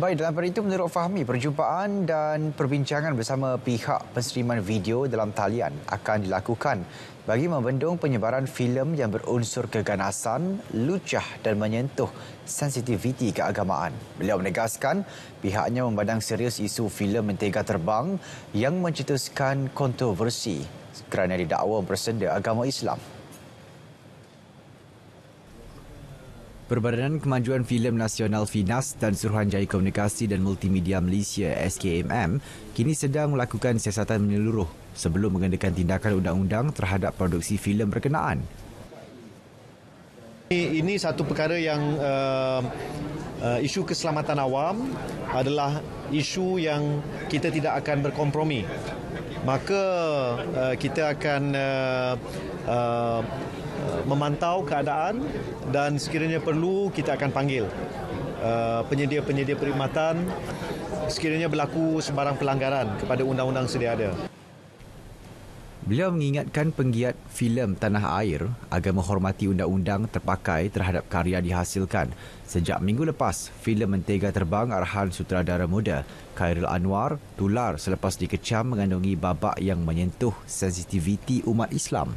Baik, dalam hari itu menurut Fahmi, perjumpaan dan perbincangan bersama pihak penseriman video dalam talian akan dilakukan bagi membendung penyebaran filem yang berunsur keganasan, lucah dan menyentuh sensitiviti keagamaan. Beliau menegaskan pihaknya memandang serius isu filem mentega terbang yang mencetuskan kontroversi kerana didakwa bersenda agama Islam. Perbadanan Kemajuan Filem Nasional FINAS dan Suruhanjaya Komunikasi dan Multimedia Malaysia SKMM kini sedang melakukan siasatan menyeluruh sebelum mengadakan tindakan undang-undang terhadap produksi filem berkenaan. Ini, ini satu perkara yang uh, uh, isu keselamatan awam adalah isu yang kita tidak akan berkompromi maka uh, kita akan uh, uh, memantau keadaan dan sekiranya perlu kita akan panggil uh, penyedia-penyedia perkhidmatan sekiranya berlaku sebarang pelanggaran kepada undang-undang sedia ada. Beliau mengingatkan penggiat filem Tanah Air agar menghormati undang-undang terpakai terhadap karya dihasilkan. Sejak minggu lepas, filem Mentega Terbang arahan sutradara muda Khairul Anwar tular selepas dikecam mengandungi babak yang menyentuh sensitiviti umat Islam.